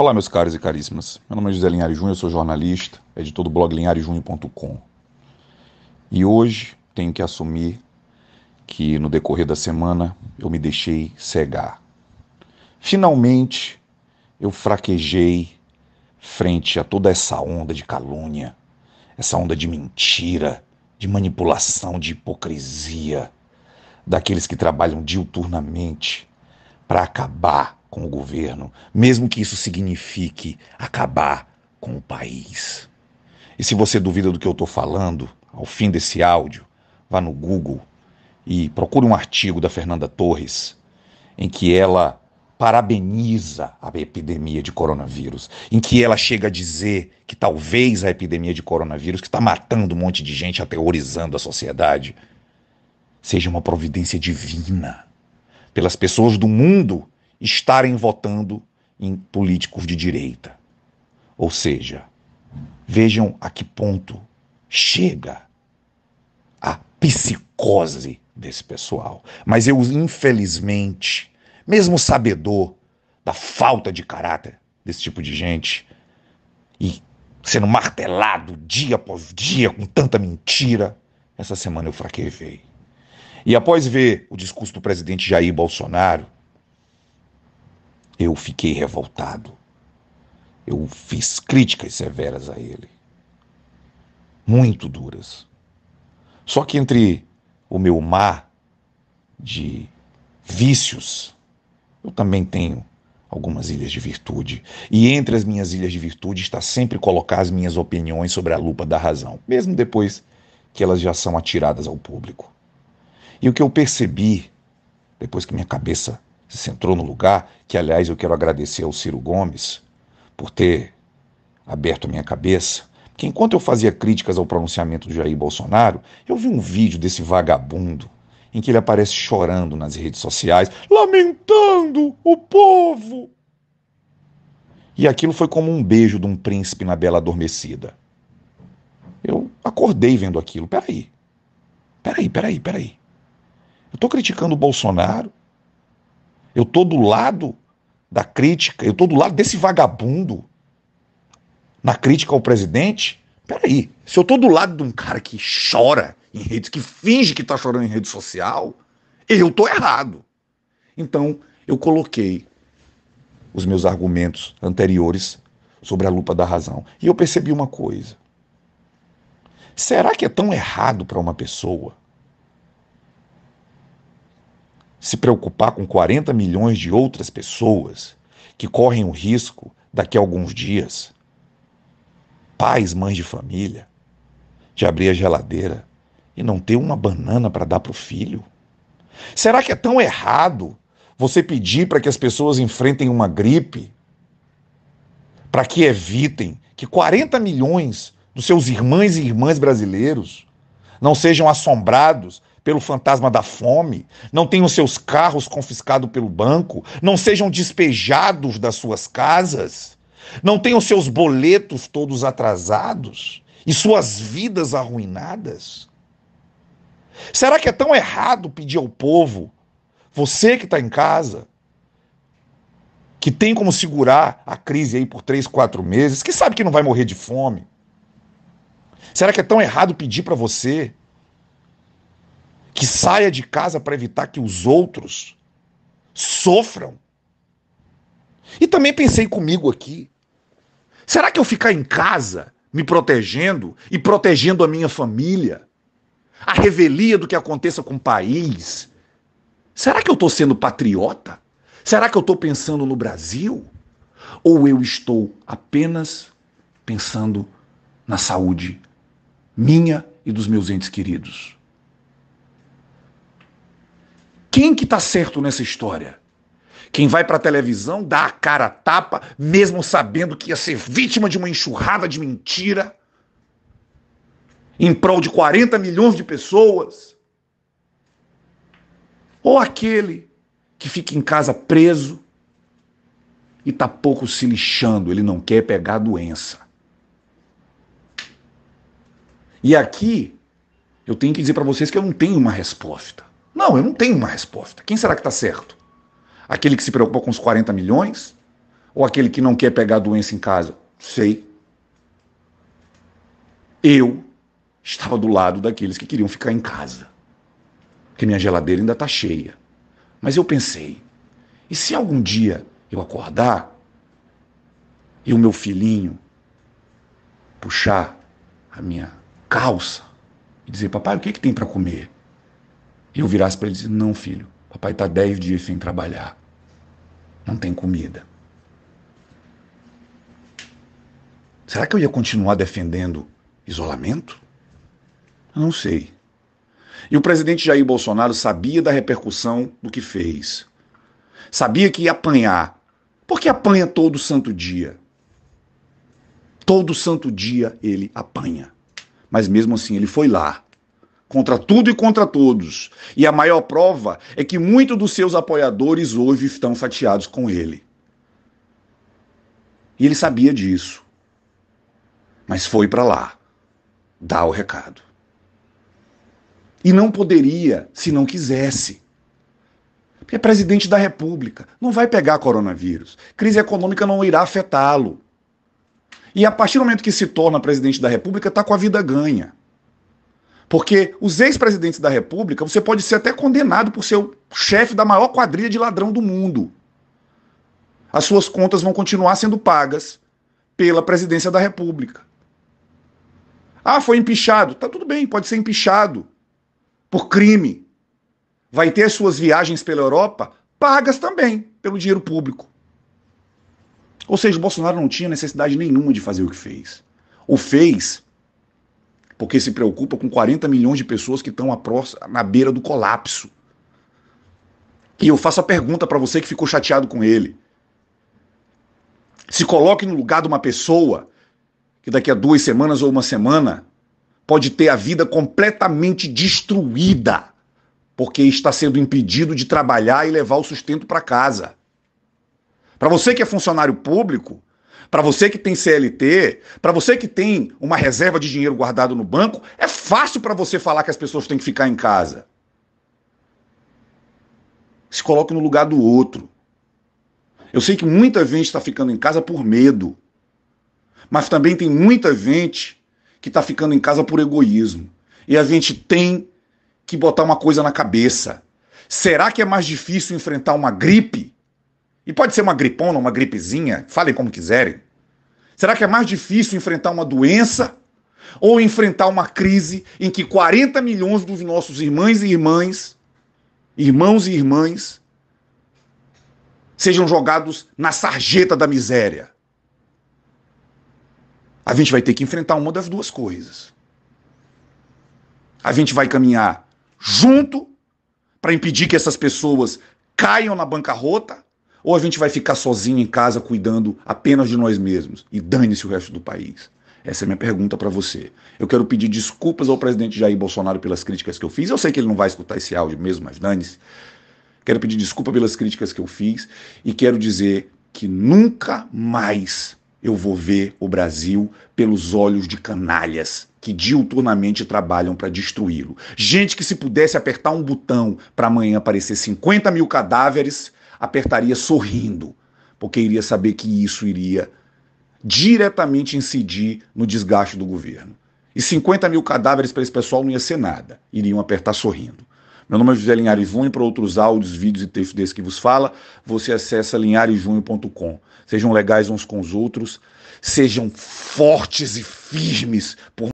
Olá, meus caros e caríssimas. Meu nome é José Linhares Júnior, eu sou jornalista, editor do blog linharesjúnior.com. E hoje tenho que assumir que no decorrer da semana eu me deixei cegar. Finalmente eu fraquejei frente a toda essa onda de calúnia, essa onda de mentira, de manipulação, de hipocrisia daqueles que trabalham diuturnamente para acabar com o governo, mesmo que isso signifique acabar com o país. E se você duvida do que eu estou falando, ao fim desse áudio, vá no Google e procure um artigo da Fernanda Torres em que ela parabeniza a epidemia de coronavírus, em que ela chega a dizer que talvez a epidemia de coronavírus, que está matando um monte de gente, aterrorizando a sociedade, seja uma providência divina pelas pessoas do mundo estarem votando em políticos de direita. Ou seja, vejam a que ponto chega a psicose desse pessoal. Mas eu, infelizmente, mesmo sabedor da falta de caráter desse tipo de gente e sendo martelado dia após dia com tanta mentira, essa semana eu fraquejei. E após ver o discurso do presidente Jair Bolsonaro, eu fiquei revoltado. Eu fiz críticas severas a ele. Muito duras. Só que entre o meu mar de vícios, eu também tenho algumas ilhas de virtude. E entre as minhas ilhas de virtude está sempre colocar as minhas opiniões sobre a lupa da razão, mesmo depois que elas já são atiradas ao público. E o que eu percebi, depois que minha cabeça centrou no lugar, que aliás eu quero agradecer ao Ciro Gomes por ter aberto minha cabeça, que enquanto eu fazia críticas ao pronunciamento do Jair Bolsonaro, eu vi um vídeo desse vagabundo em que ele aparece chorando nas redes sociais, lamentando o povo. E aquilo foi como um beijo de um príncipe na bela adormecida. Eu acordei vendo aquilo. Peraí. Peraí, peraí, peraí. Eu estou criticando o Bolsonaro, eu estou do lado da crítica, eu estou do lado desse vagabundo na crítica ao presidente. Peraí, se eu estou do lado de um cara que chora em redes, que finge que está chorando em rede social, eu estou errado. Então, eu coloquei os meus argumentos anteriores sobre a lupa da razão. E eu percebi uma coisa. Será que é tão errado para uma pessoa se preocupar com 40 milhões de outras pessoas que correm o risco daqui a alguns dias, pais, mães de família, de abrir a geladeira e não ter uma banana para dar para o filho? Será que é tão errado você pedir para que as pessoas enfrentem uma gripe? Para que evitem que 40 milhões dos seus irmãos e irmãs brasileiros não sejam assombrados pelo fantasma da fome, não tenham seus carros confiscados pelo banco, não sejam despejados das suas casas, não tenham seus boletos todos atrasados e suas vidas arruinadas? Será que é tão errado pedir ao povo, você que está em casa, que tem como segurar a crise aí por três, quatro meses, que sabe que não vai morrer de fome? Será que é tão errado pedir para você que saia de casa para evitar que os outros sofram. E também pensei comigo aqui: será que eu ficar em casa, me protegendo e protegendo a minha família, a revelia do que aconteça com o país, será que eu estou sendo patriota? Será que eu estou pensando no Brasil? Ou eu estou apenas pensando na saúde minha e dos meus entes queridos? Quem que está certo nessa história? Quem vai para a televisão dá a cara a tapa, mesmo sabendo que ia ser vítima de uma enxurrada de mentira, em prol de 40 milhões de pessoas? Ou aquele que fica em casa preso e tá pouco se lixando, ele não quer pegar a doença. E aqui eu tenho que dizer para vocês que eu não tenho uma resposta. Não, eu não tenho uma resposta. Quem será que está certo? Aquele que se preocupa com os 40 milhões? Ou aquele que não quer pegar a doença em casa? Sei. Eu estava do lado daqueles que queriam ficar em casa. Porque minha geladeira ainda está cheia. Mas eu pensei, e se algum dia eu acordar e o meu filhinho puxar a minha calça e dizer, papai, o que, é que tem para comer? E eu virasse para ele e disse: Não, filho, papai está dez dias sem trabalhar. Não tem comida. Será que eu ia continuar defendendo isolamento? Eu não sei. E o presidente Jair Bolsonaro sabia da repercussão do que fez. Sabia que ia apanhar. Porque apanha todo santo dia. Todo santo dia ele apanha. Mas mesmo assim ele foi lá contra tudo e contra todos. E a maior prova é que muitos dos seus apoiadores hoje estão fatiados com ele. E ele sabia disso. Mas foi para lá dar o recado. E não poderia se não quisesse. Porque é presidente da República, não vai pegar coronavírus. Crise econômica não irá afetá-lo. E a partir do momento que se torna presidente da República, está com a vida ganha. Porque os ex-presidentes da República, você pode ser até condenado por ser o chefe da maior quadrilha de ladrão do mundo. As suas contas vão continuar sendo pagas pela presidência da República. Ah, foi empichado. Tá tudo bem, pode ser empichado por crime. Vai ter as suas viagens pela Europa pagas também pelo dinheiro público. Ou seja, o Bolsonaro não tinha necessidade nenhuma de fazer o que fez. O fez porque se preocupa com 40 milhões de pessoas que estão na beira do colapso. E eu faço a pergunta para você que ficou chateado com ele. Se coloque no lugar de uma pessoa que daqui a duas semanas ou uma semana pode ter a vida completamente destruída, porque está sendo impedido de trabalhar e levar o sustento para casa. Para você que é funcionário público, para você que tem CLT, para você que tem uma reserva de dinheiro guardado no banco, é fácil para você falar que as pessoas têm que ficar em casa. Se coloque no lugar do outro. Eu sei que muita gente está ficando em casa por medo, mas também tem muita gente que está ficando em casa por egoísmo. E a gente tem que botar uma coisa na cabeça. Será que é mais difícil enfrentar uma gripe e pode ser uma gripona, uma gripezinha, falem como quiserem. Será que é mais difícil enfrentar uma doença ou enfrentar uma crise em que 40 milhões dos nossos irmãos e irmãs, irmãos e irmãs, sejam jogados na sarjeta da miséria? A gente vai ter que enfrentar uma das duas coisas. A gente vai caminhar junto para impedir que essas pessoas caiam na bancarrota ou a gente vai ficar sozinho em casa cuidando apenas de nós mesmos e dane-se o resto do país? Essa é minha pergunta para você. Eu quero pedir desculpas ao presidente Jair Bolsonaro pelas críticas que eu fiz. Eu sei que ele não vai escutar esse áudio mesmo, mas dane-se. Quero pedir desculpa pelas críticas que eu fiz e quero dizer que nunca mais eu vou ver o Brasil pelos olhos de canalhas que diuturnamente trabalham para destruí-lo. Gente que, se pudesse apertar um botão para amanhã aparecer 50 mil cadáveres, apertaria sorrindo, porque iria saber que isso iria diretamente incidir no desgaste do governo. E 50 mil cadáveres para esse pessoal não ia ser nada, iriam apertar sorrindo. Meu nome é José Linhares Junho, para outros áudios, vídeos e textos desse que vos fala, você acessa linharesjunho.com. Sejam legais uns com os outros, sejam fortes e firmes, por